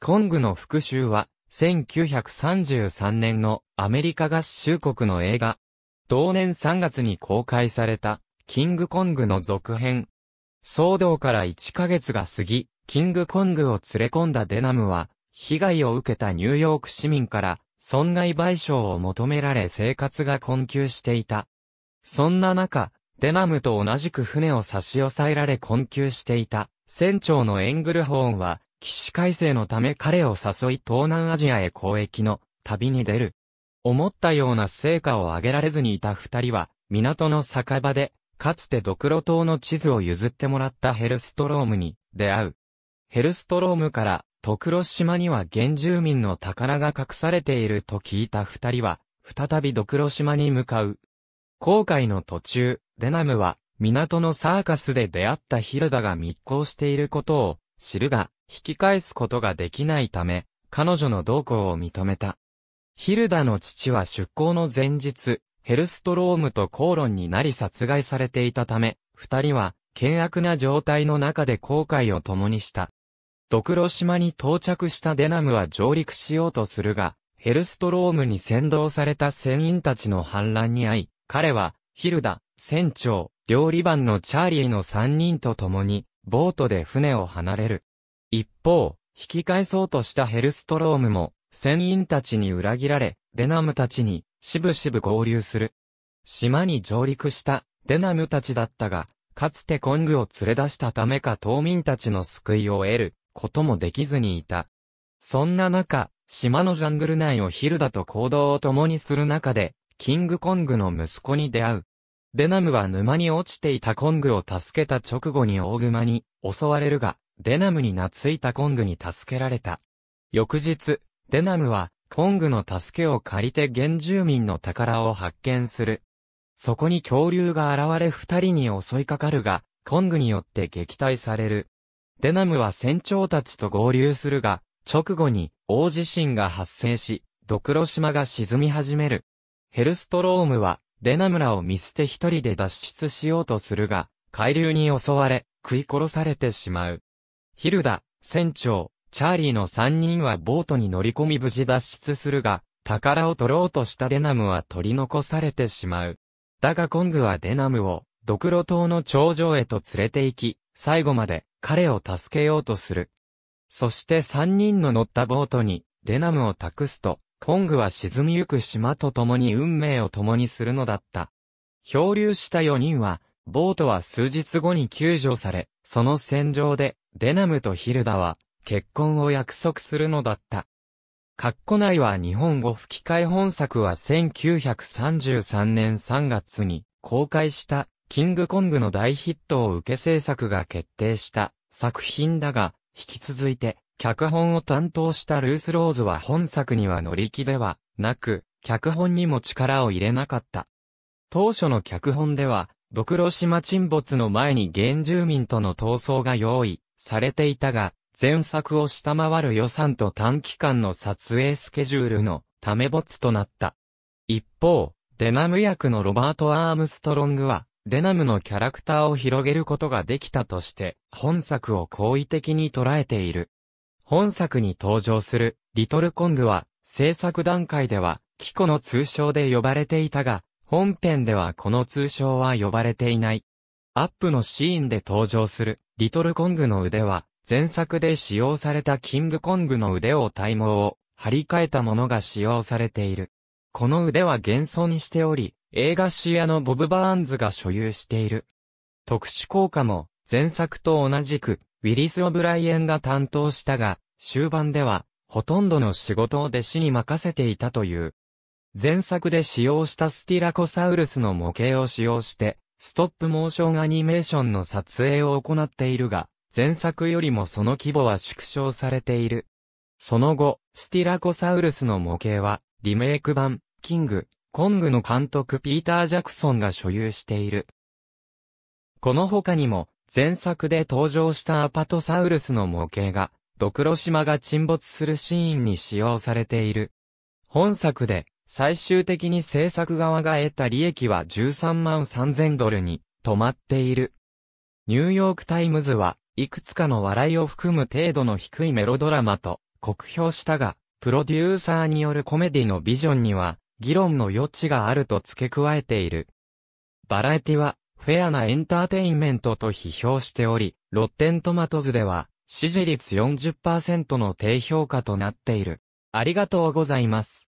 コングの復讐は、1933年のアメリカ合衆国の映画。同年3月に公開された、キングコングの続編。騒動から1ヶ月が過ぎ、キングコングを連れ込んだデナムは、被害を受けたニューヨーク市民から、損害賠償を求められ生活が困窮していた。そんな中、デナムと同じく船を差し押さえられ困窮していた、船長のエングルホーンは、岸改正のため彼を誘い東南アジアへ交易の旅に出る。思ったような成果を上げられずにいた二人は、港の酒場で、かつてドクロ島の地図を譲ってもらったヘルストロームに出会う。ヘルストロームから、トクロ島には原住民の宝が隠されていると聞いた二人は、再びドクロ島に向かう。航海の途中、デナムは、港のサーカスで出会ったヒルダが密航していることを知るが、引き返すことができないため、彼女の同行を認めた。ヒルダの父は出航の前日、ヘルストロームと口論になり殺害されていたため、二人は、険悪な状態の中で航海を共にした。ドクロ島に到着したデナムは上陸しようとするが、ヘルストロームに先導された船員たちの反乱に遭い、彼は、ヒルダ、船長、料理番のチャーリーの三人と共に、ボートで船を離れる。一方、引き返そうとしたヘルストロームも、船員たちに裏切られ、デナムたちに、しぶしぶ合流する。島に上陸したデナムたちだったが、かつてコングを連れ出したためか島民たちの救いを得ることもできずにいた。そんな中、島のジャングル内をヒルダと行動を共にする中で、キングコングの息子に出会う。デナムは沼に落ちていたコングを助けた直後に大熊に襲われるが、デナムに懐いたコングに助けられた。翌日、デナムは、コングの助けを借りて原住民の宝を発見する。そこに恐竜が現れ二人に襲いかかるが、コングによって撃退される。デナムは船長たちと合流するが、直後に大地震が発生し、ドクロ島が沈み始める。ヘルストロームは、デナムらを見捨て一人で脱出しようとするが、海流に襲われ、食い殺されてしまう。ヒルダ、船長、チャーリーの三人はボートに乗り込み無事脱出するが、宝を取ろうとしたデナムは取り残されてしまう。だがコングはデナムを、ドクロ島の頂上へと連れて行き、最後まで彼を助けようとする。そして三人の乗ったボートに、デナムを託すと、コングは沈みゆく島と共に運命を共にするのだった。漂流した四人は、ボートは数日後に救助され、その戦場でデナムとヒルダは、結婚を約束するのだった。カッコ内は日本語吹き替え本作は1933年3月に公開したキングコングの大ヒットを受け制作が決定した作品だが、引き続いて脚本を担当したルース・ローズは本作には乗り気ではなく、脚本にも力を入れなかった。当初の脚本では、ドクロ島沈没の前に原住民との闘争が用意されていたが、前作を下回る予算と短期間の撮影スケジュールのため没となった。一方、デナム役のロバート・アームストロングは、デナムのキャラクターを広げることができたとして、本作を好意的に捉えている。本作に登場する、リトルコングは、制作段階では、キコの通称で呼ばれていたが、本編ではこの通称は呼ばれていない。アップのシーンで登場する、リトルコングの腕は、前作で使用されたキングコングの腕を体毛を、張り替えたものが使用されている。この腕は現存しており、映画主屋のボブ・バーンズが所有している。特殊効果も、前作と同じく、ウィリス・オブライエンが担当したが、終盤では、ほとんどの仕事を弟子に任せていたという。前作で使用したスティラコサウルスの模型を使用して、ストップモーションアニメーションの撮影を行っているが、前作よりもその規模は縮小されている。その後、スティラコサウルスの模型は、リメイク版、キング、コングの監督ピーター・ジャクソンが所有している。この他にも、前作で登場したアパトサウルスの模型が、ドクロ島が沈没するシーンに使用されている。本作で、最終的に制作側が得た利益は13万3000ドルに止まっている。ニューヨークタイムズは、いくつかの笑いを含む程度の低いメロドラマと、酷評したが、プロデューサーによるコメディのビジョンには、議論の余地があると付け加えている。バラエティは、フェアなエンターテインメントと批評しており、ロッテントマトズでは、支持率40%の低評価となっている。ありがとうございます。